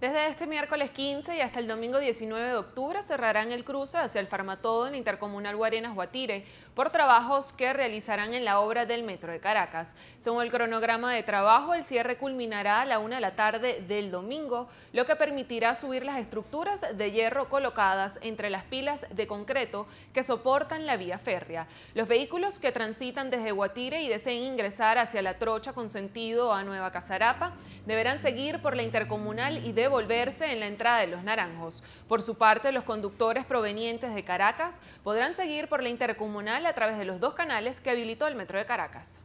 Desde este miércoles 15 y hasta el domingo 19 de octubre cerrarán el cruce hacia el Farmatodo en Intercomunal Guarenas Guatire por trabajos que realizarán en la obra del Metro de Caracas. Según el cronograma de trabajo, el cierre culminará a la una de la tarde del domingo, lo que permitirá subir las estructuras de hierro colocadas entre las pilas de concreto que soportan la vía férrea. Los vehículos que transitan desde Guatire y deseen ingresar hacia la trocha con sentido a Nueva Casarapa deberán seguir por la Intercomunal y de volverse en la entrada de Los Naranjos. Por su parte, los conductores provenientes de Caracas podrán seguir por la intercomunal a través de los dos canales que habilitó el Metro de Caracas.